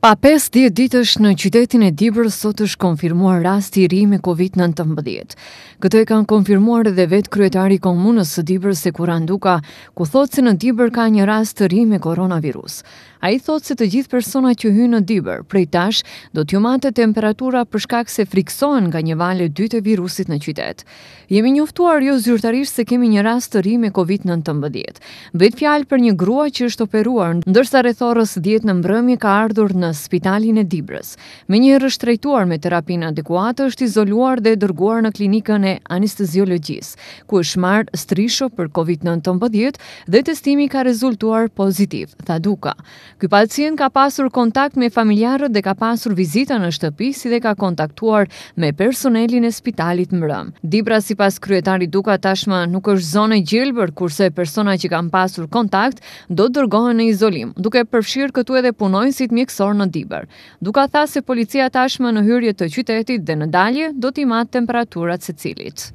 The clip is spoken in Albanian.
Pa 5 ditë ditësh në qytetin e Dibër sot është konfirmuar rasti i ri me COVID-19. Këtë e kanë konfirmuar edhe vet kryetari i komunës së Dibër Sekuran Duka, ku thotë se në Dibër ka një rast të ri me koronavirus. Ai thotë se të gjithë personat që hyjnë në Dibër prej tash do t'ju matë temperatura për shkak se friksohen nga një valë dytë e virusit në qytet. Jemi njoftuar jo zyrtarisht se kemi një rast të ri me COVID-19. Bëhet fjalë për një grua që është operuar, ndërsa rreth orës 10 në mbrëmje ka ardhur në spitalin e Dibrës. Me një rështrejtuar me terapin adekuatë është izoluar dhe dërguar në klinikën e anesteziologjisë, ku është marrë strisho për COVID-19 dhe testimi ka rezultuar pozitiv, tha duka. Ky pacient ka pasur kontakt me familjarët dhe ka pasur vizita në shtëpi si dhe ka kontaktuar me personelin e spitalit mërëm. Dibra si pas kryetari duka tashmë nuk është zone gjelbër, kurse persona që kanë pasur kontakt do të dërgohen në izolim, duke përfshirë këtu edhe punojnësit mjekësor në Dibër. Duka tha se policia tashme në hyrje të qytetit dhe në dalje do t'i matë temperaturat se cilit.